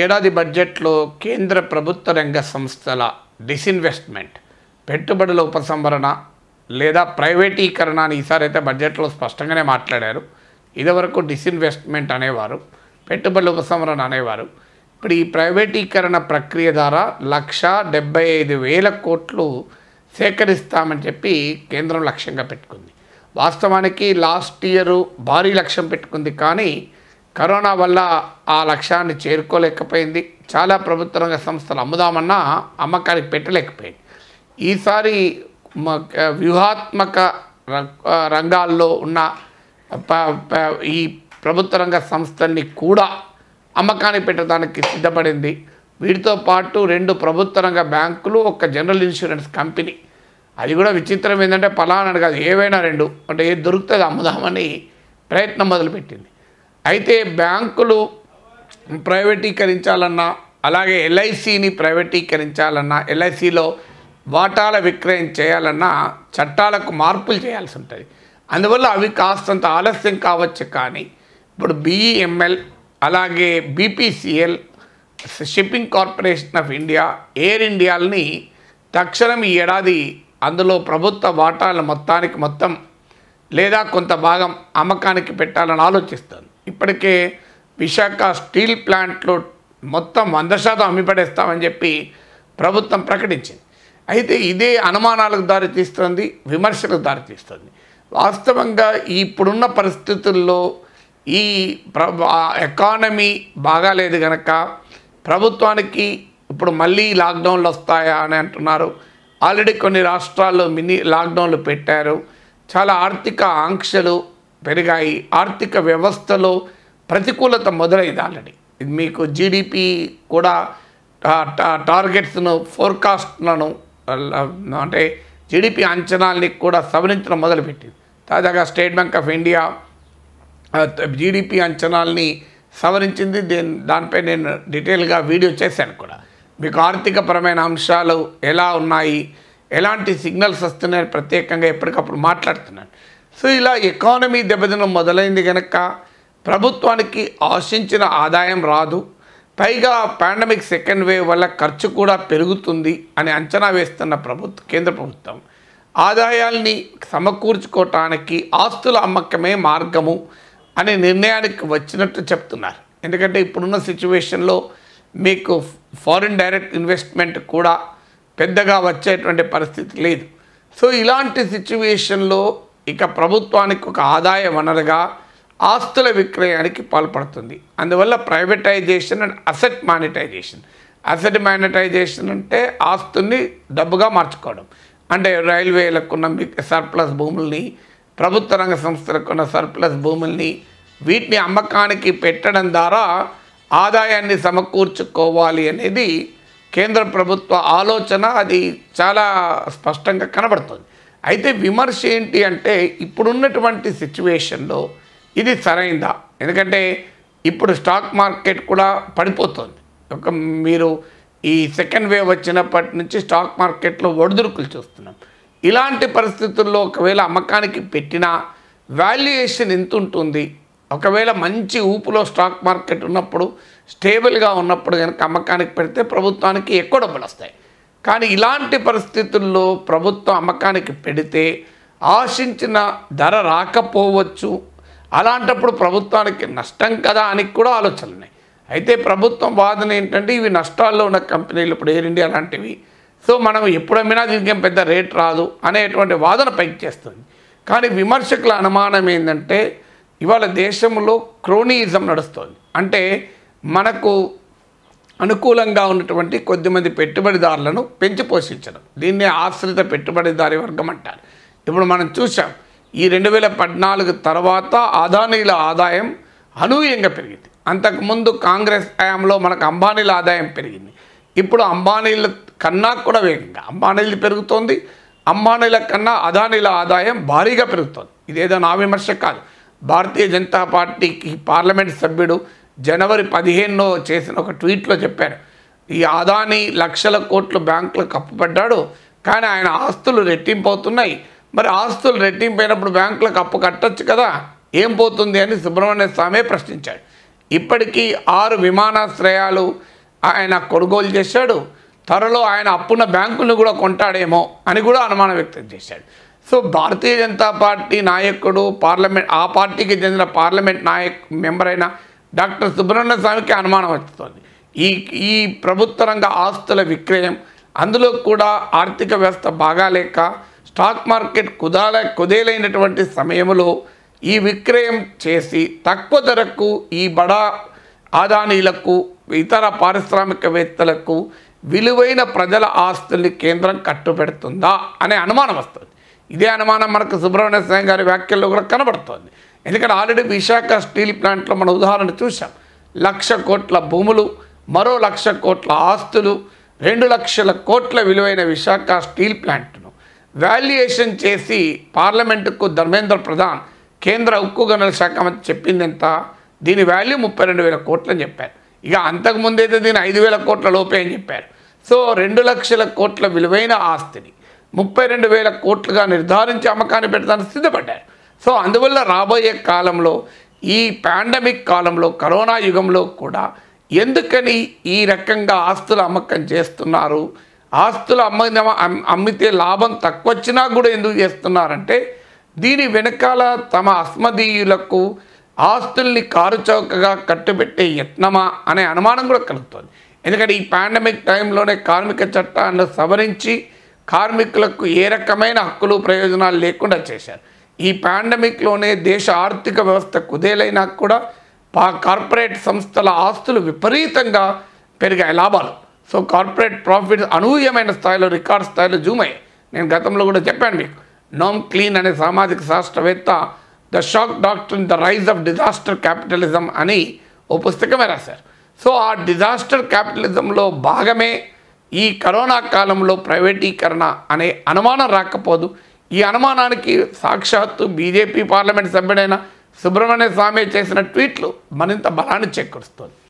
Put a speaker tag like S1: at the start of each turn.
S1: ఏడాది బడ్జెట్లో కేంద్ర ప్రభుత్వ రంగ సంస్థల డిస్ఇన్వెస్ట్మెంట్ పెట్టుబడుల ఉపసంహరణ లేదా ప్రైవేటీకరణ అని ఈసారి అయితే బడ్జెట్లో స్పష్టంగానే మాట్లాడారు ఇదివరకు డిస్ఇన్వెస్ట్మెంట్ అనేవారు పెట్టుబడుల ఉపసంహరణ అనేవారు ఇప్పుడు ఈ ప్రైవేటీకరణ ప్రక్రియ ద్వారా లక్ష ఐదు వేల కోట్లు సేకరిస్తామని చెప్పి కేంద్రం లక్ష్యంగా పెట్టుకుంది వాస్తవానికి లాస్ట్ ఇయరు భారీ లక్ష్యం పెట్టుకుంది కానీ కరోనా వల్ల ఆ లక్ష్యాన్ని చేరుకోలేకపోయింది చాలా ప్రభుత్వ రంగ సంస్థలు అమ్ముదామన్నా అమ్మకానికి పెట్టలేకపోయింది ఈసారి వ్యూహాత్మక రంగాల్లో ఉన్న ఈ ప్రభుత్వ రంగ సంస్థల్ని కూడా అమ్మకానికి పెట్టడానికి సిద్ధపడింది వీటితో పాటు రెండు ప్రభుత్వ రంగ బ్యాంకులు ఒక జనరల్ ఇన్సూరెన్స్ కంపెనీ అది కూడా విచిత్రం ఏంటంటే పలానాడు కాదు ఏవైనా రెండు అంటే ఏది దొరుకుతుంది అమ్ముదామని ప్రయత్నం మొదలుపెట్టింది అయితే బ్యాంకులు ప్రైవేటీకరించాలన్నా అలాగే ఎల్ఐసిని ప్రైవేటీకరించాలన్నా ఎల్ఐసిలో వాటాల విక్రయం చేయాలన్నా చట్టాలకు మార్పులు చేయాల్సి ఉంటుంది అందువల్ల అవి కాస్తంత ఆలస్యం కావచ్చు కానీ ఇప్పుడు బీఈఎంఎల్ అలాగే BPCL shipping corporation of India air ఇండియాలని తక్షణం ఈ ఏడాది అందులో ప్రభుత్వ వాటాల మొత్తానికి మొత్తం లేదా కొంత భాగం అమ్మకానికి పెట్టాలని ఆలోచిస్తుంది ఇప్పటికే విశాఖ స్టీల్ ప్లాంట్లో మొత్తం వంద శాతం అమ్మిపడేస్తామని చెప్పి ప్రభుత్వం ప్రకటించింది అయితే ఇదే అనుమానాలకు దారితీస్తుంది విమర్శలకు దారితీస్తుంది వాస్తవంగా ఇప్పుడున్న పరిస్థితుల్లో ఈ ఎకానమీ బాగాలేదు కనుక ప్రభుత్వానికి ఇప్పుడు మళ్ళీ లాక్డౌన్లు వస్తాయా అని అంటున్నారు ఆల్రెడీ కొన్ని రాష్ట్రాల్లో మినీ లాక్డౌన్లు పెట్టారు చాలా ఆర్థిక ఆంక్షలు పెరిగాయి ఆర్థిక వ్యవస్థలో ప్రతికూలత మొదలైంది ఆల్రెడీ ఇది మీకు జీడిపి కూడా టార్గెట్స్ను ఫోర్కాస్ట్లను అంటే జీడిపి అంచనాల్ని కూడా సవరించడం మొదలుపెట్టింది తాజాగా state bank of India GDP అంచనాల్ని సవరించింది దీని దానిపై నేను డీటెయిల్గా వీడియో చేశాను కూడా మీకు ఆర్థికపరమైన అంశాలు ఎలా ఉన్నాయి ఎలాంటి సిగ్నల్స్ వస్తున్నాయని ప్రత్యేకంగా ఎప్పటికప్పుడు మాట్లాడుతున్నాను సో ఇలా ఎకానమీ దెబ్బతినం మొదలైంది కనుక ప్రభుత్వానికి ఆశించిన ఆదాయం రాదు పైగా పాండమిక్ సెకండ్ వేవ్ వల్ల ఖర్చు కూడా పెరుగుతుంది అని అంచనా వేస్తున్న ప్రభుత్వ కేంద్ర ప్రభుత్వం ఆదాయాల్ని సమకూర్చుకోవటానికి ఆస్తుల అమ్మకమే మార్గము అనే నిర్ణయానికి వచ్చినట్టు చెప్తున్నారు ఎందుకంటే ఇప్పుడున్న సిచ్యువేషన్లో మీకు ఫారిన్ డైరెక్ట్ ఇన్వెస్ట్మెంట్ కూడా పెద్దగా వచ్చేటువంటి పరిస్థితి లేదు సో ఇలాంటి సిచ్యువేషన్లో ఇక ప్రభుత్వానికి ఒక ఆదాయ వనరుగా ఆస్తుల విక్రయానికి పాల్పడుతుంది అందువల్ల privatisation and asset monetisation asset monetisation అంటే ఆస్తుల్ని డబ్బుగా మార్చుకోవడం అంటే రైల్వేలకు ఉన్న సర్ప్లస్ భూముల్ని ప్రభుత్వ రంగ సంస్థలకు ఉన్న సర్ప్లస్ భూముల్ని వీటిని అమ్మకానికి పెట్టడం ద్వారా ఆదాయాన్ని సమకూర్చుకోవాలి అనేది కేంద్ర ప్రభుత్వ ఆలోచన అది చాలా స్పష్టంగా కనబడుతుంది అయితే విమర్శ ఏంటి అంటే ఇప్పుడున్నటువంటి సిచ్యువేషన్లో ఇది సరైందా ఎందుకంటే ఇప్పుడు స్టాక్ మార్కెట్ కూడా పడిపోతుంది ఒక మీరు ఈ సెకండ్ వేవ్ వచ్చినప్పటి నుంచి స్టాక్ మార్కెట్లో ఒడిదుడుకులు చూస్తున్నాం ఇలాంటి పరిస్థితుల్లో ఒకవేళ అమ్మకానికి పెట్టినా వాల్యుయేషన్ ఎంత ఉంటుంది ఒకవేళ మంచి ఊపులో స్టాక్ మార్కెట్ ఉన్నప్పుడు స్టేబుల్గా ఉన్నప్పుడు కనుక అమ్మకానికి పెడితే ప్రభుత్వానికి ఎక్కువ డబ్బులు వస్తాయి కానీ ఇలాంటి పరిస్థితుల్లో ప్రభుత్వం అమ్మకానికి పెడితే ఆశించిన ధర రాకపోవచ్చు అలాంటప్పుడు ప్రభుత్వానికి నష్టం కదా అని కూడా ఆలోచనలు అయితే ప్రభుత్వం వాదన ఏంటంటే ఇవి నష్టాల్లో ఉన్న కంపెనీలు ఇప్పుడు ఎయిర్ ఇండియా లాంటివి సో మనం ఎప్పుడమ్మినా దీనికి పెద్ద రేట్ రాదు అనేటువంటి వాదన పైకి చేస్తుంది కానీ విమర్శకుల అనుమానం ఏంటంటే ఇవాళ దేశంలో క్రోనియిజం నడుస్తుంది అంటే మనకు అనుకూలంగా ఉన్నటువంటి కొద్దిమంది పెట్టుబడిదారులను పెంచి పోషించడం దీన్నే ఆశ్రిత పెట్టుబడిదారి వర్గం అంటారు ఇప్పుడు మనం చూసాం ఈ రెండు వేల పద్నాలుగు తర్వాత అదానీల ఆదాయం అనూహ్యంగా పెరిగింది అంతకుముందు కాంగ్రెస్ హయాంలో మనకు అంబానీల ఆదాయం పెరిగింది ఇప్పుడు అంబానీల కన్నా కూడా వేగంగా అంబానీలు పెరుగుతోంది అంబానీల కన్నా అదానీల ఆదాయం భారీగా పెరుగుతోంది ఇదేదో నా విమర్శ కాదు భారతీయ జనతా పార్టీకి పార్లమెంట్ సభ్యుడు జనవరి పదిహేనులో చేసిన ఒక ట్వీట్లో చెప్పారు ఈ ఆదాని లక్షల కోట్లు బ్యాంకులకు కప్పుపడ్డాడు కానీ ఆయన ఆస్తులు రెట్టింపు అవుతున్నాయి మరి ఆస్తులు రెట్టింపు అయినప్పుడు బ్యాంకులకు అప్పు కట్టచ్చు కదా ఏం పోతుంది అని సుబ్రహ్మణ్య స్వామి ప్రశ్నించాడు ఇప్పటికీ ఆరు విమానాశ్రయాలు ఆయన కొనుగోలు చేశాడు త్వరలో ఆయన అప్పున్న బ్యాంకులను కూడా కొంటాడేమో అని కూడా అనుమానం వ్యక్తం చేశాడు సో భారతీయ జనతా పార్టీ నాయకుడు పార్లమెంట్ ఆ పార్టీకి చెందిన పార్లమెంట్ నాయక్ మెంబర్ అయిన డాక్టర్ సుబ్రహ్మణ్య స్వామికి అనుమానం వస్తుంది ఈ ఈ ప్రభుత్వ రంగ ఆస్తుల విక్రయం అందులో కూడా ఆర్థిక వ్యవస్థ బాగాలేక స్టాక్ మార్కెట్ కుదాల కుదేలైనటువంటి సమయంలో ఈ విక్రయం చేసి తక్కువ ధరకు ఈ బడా ఆదానీలకు ఇతర పారిశ్రామికవేత్తలకు విలువైన ప్రజల ఆస్తుల్ని కేంద్రం కట్టుబెడుతుందా అనే అనుమానం వస్తుంది ఇదే అనుమానం మనకు సుబ్రహ్మణ్య స్వామి గారి వ్యాఖ్యల్లో కూడా కనబడుతోంది ఎందుకంటే ఆల్రెడీ విశాఖ స్టీల్ ప్లాంట్లో మన ఉదాహరణ చూసాం లక్ష కోట్ల భూములు మరో లక్ష కోట్ల ఆస్తులు రెండు లక్షల కోట్ల విలువైన విశాఖ స్టీల్ ప్లాంట్ను వాల్యుయేషన్ చేసి పార్లమెంటుకు ధర్మేంద్ర ప్రధాన్ కేంద్ర ఉక్కు గనుల శాఖ మంత్రి చెప్పింది ఎంత దీని వాల్యూ ముప్పై రెండు వేల అని చెప్పారు ఇక అంతకుముందైతే దీని ఐదు వేల కోట్ల లోపే అని చెప్పారు సో రెండు లక్షల కోట్ల విలువైన ఆస్తిని ముప్పై రెండు వేల కోట్లుగా నిర్ధారించి అమ్మకాన్ని పెడతానికి సిద్ధపడ్డారు సో అందువల్ల రాబోయే కాలంలో ఈ పాండమిక్ కాలంలో కరోనా యుగంలో కూడా ఎందుకని ఈ రకంగా ఆస్తుల అమ్మకం చేస్తున్నారు ఆస్తులు అమ్మ అమ్మితే లాభం తక్కువ వచ్చినా కూడా ఎందుకు చేస్తున్నారంటే దీని వెనకాల తమ అస్మదీయులకు ఆస్తుల్ని కారుచౌకగా కట్టుబెట్టే యత్నమా అనే అనుమానం కూడా కలుగుతుంది ఎందుకంటే ఈ పాండమిక్ టైంలోనే కార్మిక చట్టాన్ని సవరించి కార్మికులకు ఏ రకమైన హక్కులు ప్రయోజనాలు లేకుండా చేశారు ఈ పాండమిక్లోనే దేశ ఆర్థిక వ్యవస్థ కుదేలైనా కూడా పా కార్పొరేట్ సంస్థల ఆస్తులు విపరీతంగా పెరిగాయి లాభాలు సో కార్పొరేట్ ప్రాఫిట్స్ అనూహ్యమైన స్థాయిలో రికార్డ్ స్థాయిలో జూమ్ అయ్యాయి నేను గతంలో కూడా చెప్పాను మీకు నోమ్ క్లీన్ అనే సామాజిక శాస్త్రవేత్త the shock doctrine the rise of disaster capitalism అని ఓ పుస్తకమే రాశారు సో ఆ డిజాస్టర్ క్యాపిటలిజంలో భాగమే ఈ కరోనా కాలంలో ప్రైవేటీకరణ అనే అనుమానం రాకపోదు ఈ అనుమానానికి సాక్షాత్తు బీజేపీ పార్లమెంట్ సభ్యుడైన సుబ్రహ్మణ్య స్వామి చేసిన ట్వీట్లు మరింత బలాన్ని చేకూరుస్తోంది